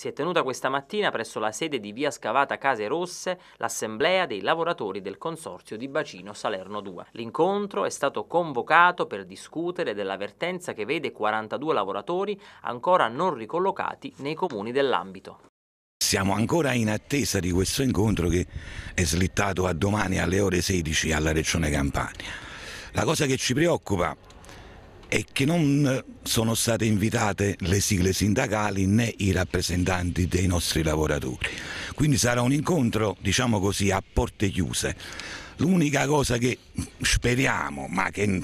si è tenuta questa mattina presso la sede di Via Scavata Case Rosse l'assemblea dei lavoratori del Consorzio di Bacino Salerno 2. L'incontro è stato convocato per discutere dell'avvertenza che vede 42 lavoratori ancora non ricollocati nei comuni dell'ambito. Siamo ancora in attesa di questo incontro che è slittato a domani alle ore 16 alla Regione Campania. La cosa che ci preoccupa e che non sono state invitate le sigle sindacali né i rappresentanti dei nostri lavoratori. Quindi sarà un incontro, diciamo così, a porte chiuse. L'unica cosa che speriamo, ma che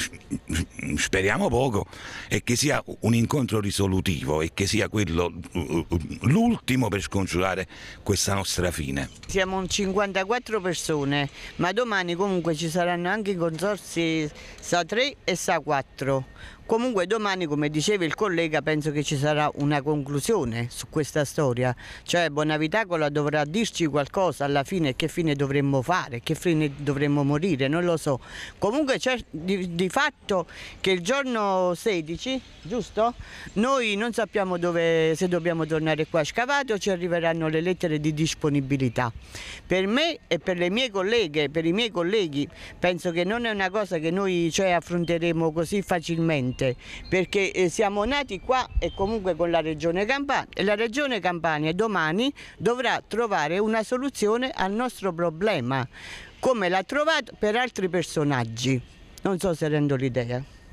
speriamo poco, è che sia un incontro risolutivo e che sia quello eh, l'ultimo per scongiurare questa nostra fine. Siamo 54 persone, ma domani comunque ci saranno anche i consorsi SA3 e SA4. Comunque domani, come diceva il collega, penso che ci sarà una conclusione su questa storia, cioè Bonavitacola dovrà dirci qualcosa alla fine, che fine dovremmo fare, che fine dovremmo dovremmo morire, non lo so. Comunque c'è di, di, fatto che il giorno 16, giusto? Noi non sappiamo dove, se dobbiamo tornare qua a Scavato, ci arriveranno le lettere di disponibilità. Per me e per le mie colleghe, per i miei colleghi, penso che non è una cosa che noi cioè, affronteremo così facilmente, perché eh, siamo nati qua e comunque con la Regione Campania. e La Regione Campania domani dovrà trovare una soluzione al nostro problema come l'ha trovato per altri personaggi. Non so se rendo l'idea.